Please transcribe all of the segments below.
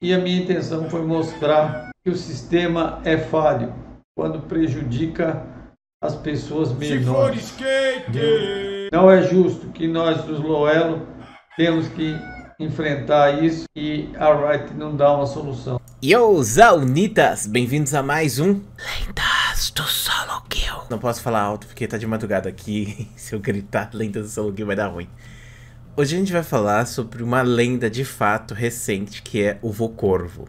e a minha intenção foi mostrar que o sistema é falho quando prejudica as pessoas menores. Não é justo que nós dos Loelo temos que enfrentar isso e a Wright não dá uma solução. Yo, Zaunitas! Bem-vindos a mais um Lendas do Solo Kill. Não posso falar alto porque tá de madrugada aqui. Se eu gritar Lendas do Solo Kill vai dar ruim. Hoje a gente vai falar sobre uma lenda de fato recente que é o Vocorvo.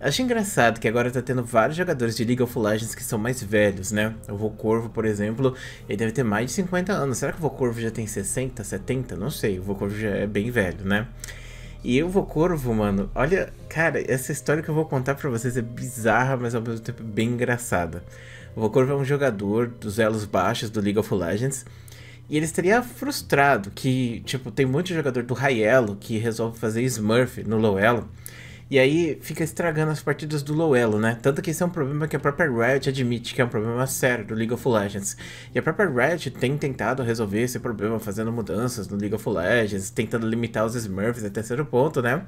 Acho engraçado que agora tá tendo vários jogadores de League of Legends que são mais velhos, né? O Vocorvo, por exemplo, ele deve ter mais de 50 anos. Será que o Vocorvo já tem 60, 70? Não sei, o Vocorvo já é bem velho, né? E o Vocorvo, mano, olha, cara, essa história que eu vou contar pra vocês é bizarra, mas ao mesmo tempo bem engraçada. O Vocorvo é um jogador dos elos baixos do League of Legends e ele estaria frustrado que, tipo, tem muito jogador do Raiello que resolve fazer Smurf no Lowello. E aí fica estragando as partidas do Lowello, né? Tanto que esse é um problema que a própria Riot admite que é um problema sério do League of Legends. E a própria Riot tem tentado resolver esse problema fazendo mudanças no League of Legends, tentando limitar os Smurfs até certo ponto, né?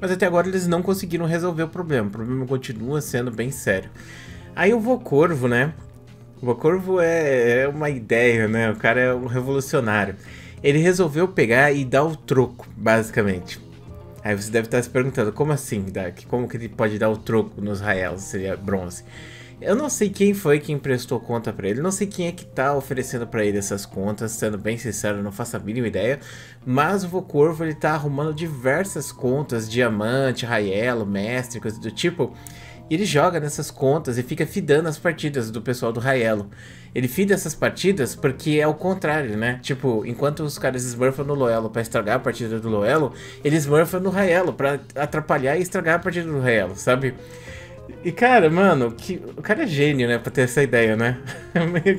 Mas até agora eles não conseguiram resolver o problema. O problema continua sendo bem sério. Aí eu vou Corvo, né? O Corvo é, é uma ideia, né? O cara é um revolucionário. Ele resolveu pegar e dar o troco, basicamente. Aí você deve estar se perguntando, como assim, Dark? Como que ele pode dar o troco nos Raels, seria é bronze? Eu não sei quem foi que emprestou conta para ele, não sei quem é que tá oferecendo para ele essas contas, sendo bem sincero, não faço a mínima ideia, mas o Vocorvo ele tá arrumando diversas contas, diamante, raelo, mestre, coisa do tipo, e ele joga nessas contas e fica fidando as partidas do pessoal do Raelo. Ele fida essas partidas porque é o contrário, né? Tipo, enquanto os caras smurfam no Loelo para estragar a partida do Loelo, ele smurfam no Raelo para atrapalhar e estragar a partida do Raelo, sabe? E cara, mano, que, o cara é gênio, né, pra ter essa ideia, né?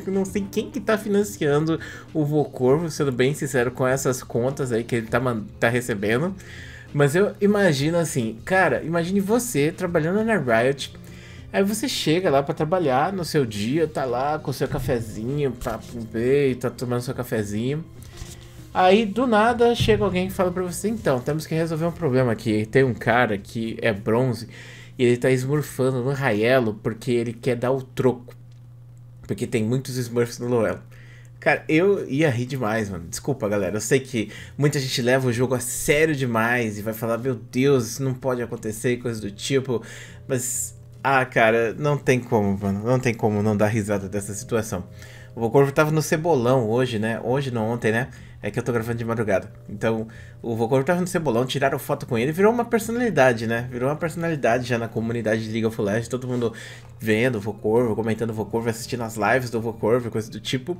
Eu não sei quem que tá financiando o Vocorvo, sendo bem sincero, com essas contas aí que ele tá, tá recebendo. Mas eu imagino assim, cara, imagine você trabalhando na Riot. Aí você chega lá para trabalhar no seu dia, tá lá com seu cafezinho, papo um peito, tá tomando seu cafezinho. Aí do nada chega alguém e fala para você: então, temos que resolver um problema aqui. Tem um cara que é bronze e ele tá esmurfando no Raelo porque ele quer dar o troco. Porque tem muitos Smurfs no Loelo. Cara, eu ia rir demais, mano. Desculpa, galera. Eu sei que muita gente leva o jogo a sério demais e vai falar, meu Deus, isso não pode acontecer, e coisa do tipo. Mas, ah, cara, não tem como, mano. Não tem como não dar risada dessa situação. O Vocorvo tava no cebolão hoje, né? Hoje, não ontem, né? É que eu tô gravando de madrugada. Então, o Vocorvo tava no cebolão, tiraram foto com ele, virou uma personalidade, né? Virou uma personalidade já na comunidade de League of Legends, todo mundo vendo o Vocorvo, comentando o Vocorvo, assistindo as lives do Vocorvo, coisa do tipo.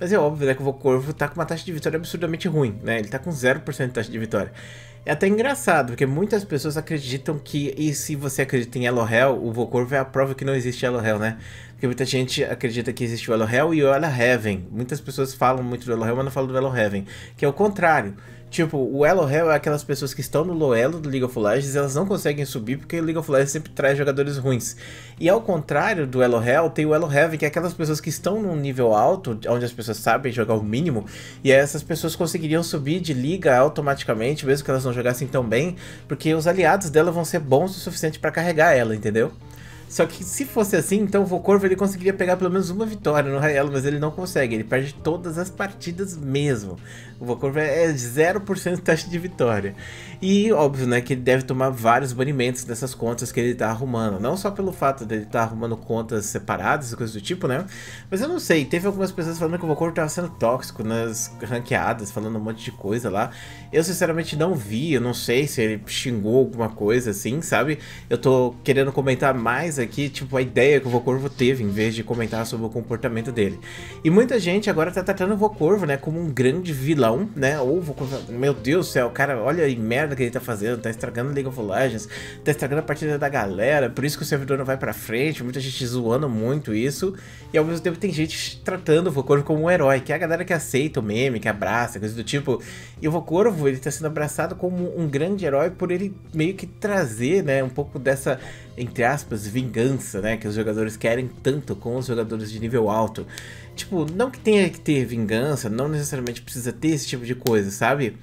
Mas é óbvio, né, que o Corvo tá com uma taxa de vitória absurdamente ruim, né? Ele tá com 0% de taxa de vitória. É até engraçado, porque muitas pessoas acreditam que, e se você acredita em Hello Hell, o Vocorvo é a prova que não existe Hello Hell, né? Porque muita gente acredita que existe o Hello Hell e o Hello Heaven. Muitas pessoas falam muito do Hello Hell, mas não falam do Hello Heaven, que é o contrário. Tipo, o Elo Hell é aquelas pessoas que estão no Loelo do League of Legends, elas não conseguem subir porque o League of Legends sempre traz jogadores ruins. E ao contrário do Elo Hell, tem o Elo Heaven, que é aquelas pessoas que estão num nível alto, onde as pessoas sabem jogar o mínimo, e essas pessoas conseguiriam subir de liga automaticamente, mesmo que elas não não jogassem tão bem, porque os aliados dela vão ser bons o suficiente para carregar ela, entendeu? Só que se fosse assim, então o Vocorvo ele conseguiria pegar pelo menos uma vitória no Raelo, mas ele não consegue. Ele perde todas as partidas mesmo. O Vocorvo é 0% é de taxa de vitória. E óbvio, né, que ele deve tomar vários banimentos dessas contas que ele tá arrumando. Não só pelo fato dele estar tá arrumando contas separadas e coisas do tipo, né? Mas eu não sei, teve algumas pessoas falando que o Vocorvo tava sendo tóxico nas ranqueadas, falando um monte de coisa lá. Eu sinceramente não vi, eu não sei se ele xingou alguma coisa assim, sabe? Eu tô querendo comentar mais coisa que, tipo, a ideia que o Vocorvo teve, em vez de comentar sobre o comportamento dele. E muita gente agora tá tratando o Vocorvo, né, como um grande vilão, né, ou Vocorvo, meu Deus do céu, cara, olha a merda que ele tá fazendo, tá estragando League of Legends, tá estragando a partida da galera, por isso que o servidor não vai pra frente, muita gente zoando muito isso, e ao mesmo tempo tem gente tratando o Vocorvo como um herói, que é a galera que aceita o meme, que abraça, coisa do tipo, e o Vocorvo, ele tá sendo abraçado como um grande herói por ele meio que trazer, né, um pouco dessa, entre aspas, vingança vingança, né? Que os jogadores querem tanto com os jogadores de nível alto. Tipo, não que tenha que ter vingança, não necessariamente precisa ter esse tipo de coisa, sabe?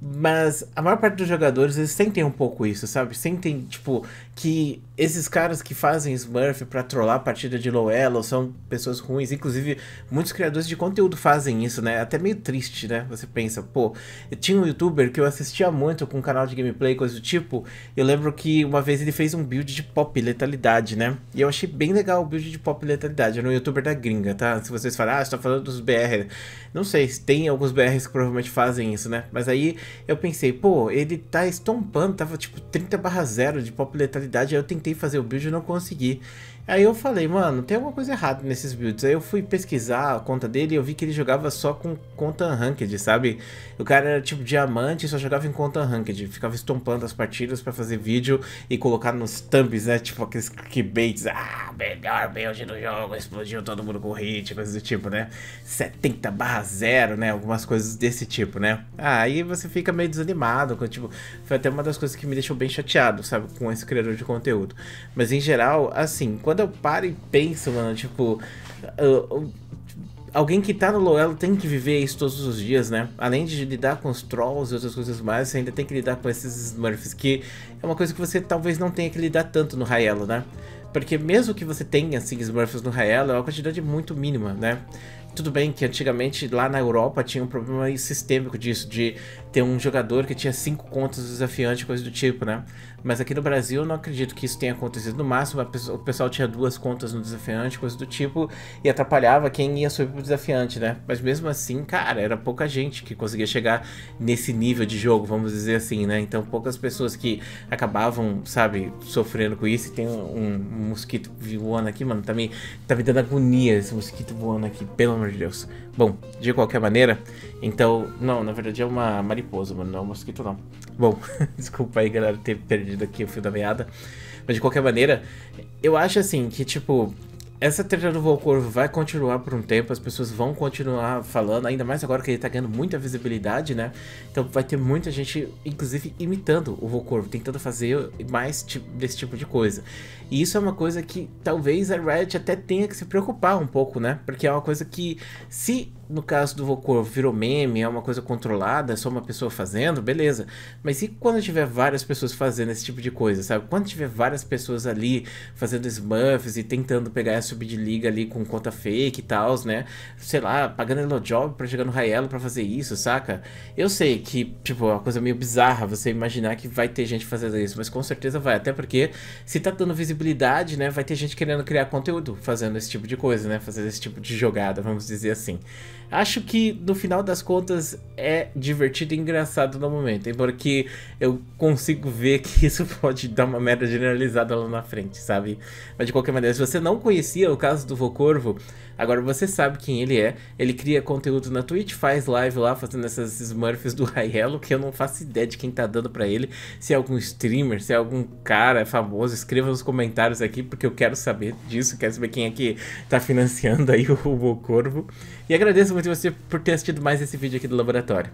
Mas a maior parte dos jogadores, eles sentem um pouco isso, sabe? Sentem, tipo, que esses caras que fazem Smurf para trollar a partida de Lowell são pessoas ruins. Inclusive, muitos criadores de conteúdo fazem isso, né? É até meio triste, né? Você pensa, pô, tinha um youtuber que eu assistia muito com um canal de gameplay, coisa do tipo. Eu lembro que uma vez ele fez um build de pop letalidade, né? E eu achei bem legal o build de pop letalidade. Era um youtuber da gringa, tá? Se vocês falarem, ah, você tá falando dos BR. Não sei, tem alguns BRs que provavelmente fazem isso, né? Mas aí eu pensei, pô, ele tá estompando, tava tipo 30 barra 0 de pop letalidade, aí eu tentei fazer o build e não consegui. Aí eu falei, mano, tem alguma coisa errada nesses builds. Aí eu fui pesquisar a conta dele e eu vi que ele jogava só com conta ranked, sabe? O cara era tipo diamante e só jogava em conta ranked. Ficava estompando as partidas para fazer vídeo e colocar nos thumbs, né? Tipo aqueles clickbaits. Ah, melhor build do jogo, explodiu todo mundo com hit, coisas do tipo, né? 70 barra 0, né? Algumas coisas desse tipo, né? Ah, aí você fica meio desanimado, tipo, foi até uma das coisas que me deixou bem chateado, sabe? Com esse criador de conteúdo. Mas em geral, assim, quando eu paro e penso, mano, tipo... Eu, ah, eu, alguém que tá no Loelo tem que viver isso todos os dias, né? Além de lidar com os trolls e outras coisas mais, você ainda tem que lidar com esses Smurfs, que é uma coisa que você talvez não tenha que lidar tanto no Raelo, né? Porque mesmo que você tenha Sigmurfs assim, no Raelo, é uma quantidade muito mínima, né? Tudo bem que antigamente lá na Europa tinha um problema sistêmico disso, de ter um jogador que tinha cinco contas desafiantes, coisa do tipo, né? Mas aqui no Brasil eu não acredito que isso tenha acontecido. No máximo, o pessoal tinha duas contas no desafiante, coisa do tipo, e atrapalhava quem ia subir pro desafiante, né? Mas mesmo assim, cara, era pouca gente que conseguia chegar nesse nível de jogo, vamos dizer assim, né? Então poucas pessoas que acabavam, sabe, sofrendo com isso. E tem um, um mosquito voando aqui, mano, tá me, tá me dando agonia esse mosquito voando aqui, pelo amor de Deus. Bom, de qualquer maneira, então. Não, na verdade é uma mariposa, mano, não é um mosquito, não. Bom, desculpa aí, galera, ter perdido aqui o fio da meada. Mas de qualquer maneira, eu acho assim que, tipo, essa treta do Volcorvo vai continuar por um tempo, as pessoas vão continuar falando, ainda mais agora que ele tá ganhando muita visibilidade, né? Então vai ter muita gente, inclusive, imitando o Volcorvo, tentando fazer mais desse tipo de coisa. E isso é uma coisa que talvez a Riot até tenha que se preocupar um pouco, né? Porque é uma coisa que, se no caso do Volcorvo virou meme, é uma coisa controlada, é só uma pessoa fazendo, beleza. Mas e quando tiver várias pessoas fazendo esse tipo de coisa, sabe? Quando tiver várias pessoas ali fazendo smurfs e tentando pegar essa subir de liga ali com conta fake e tal, né? Sei lá, pagando no job pra chegar no Raelo pra fazer isso, saca? Eu sei que, tipo, é uma coisa meio bizarra você imaginar que vai ter gente fazendo isso, mas com certeza vai, até porque se tá dando visibilidade, né, vai ter gente querendo criar conteúdo fazendo esse tipo de coisa, né? Fazendo esse tipo de jogada, vamos dizer assim acho que no final das contas é divertido e engraçado no momento, embora que eu consigo ver que isso pode dar uma merda generalizada lá na frente, sabe? Mas de qualquer maneira, se você não conhecia o caso do Vocorvo, Agora você sabe quem ele é. Ele cria conteúdo na Twitch, faz live lá fazendo essas Smurfs do Rayelo, que eu não faço ideia de quem tá dando para ele. Se é algum streamer, se é algum cara famoso, escreva nos comentários aqui, porque eu quero saber disso, quero saber quem é que tá financiando aí o, o Corvo. E agradeço muito você por ter assistido mais esse vídeo aqui do Laboratório.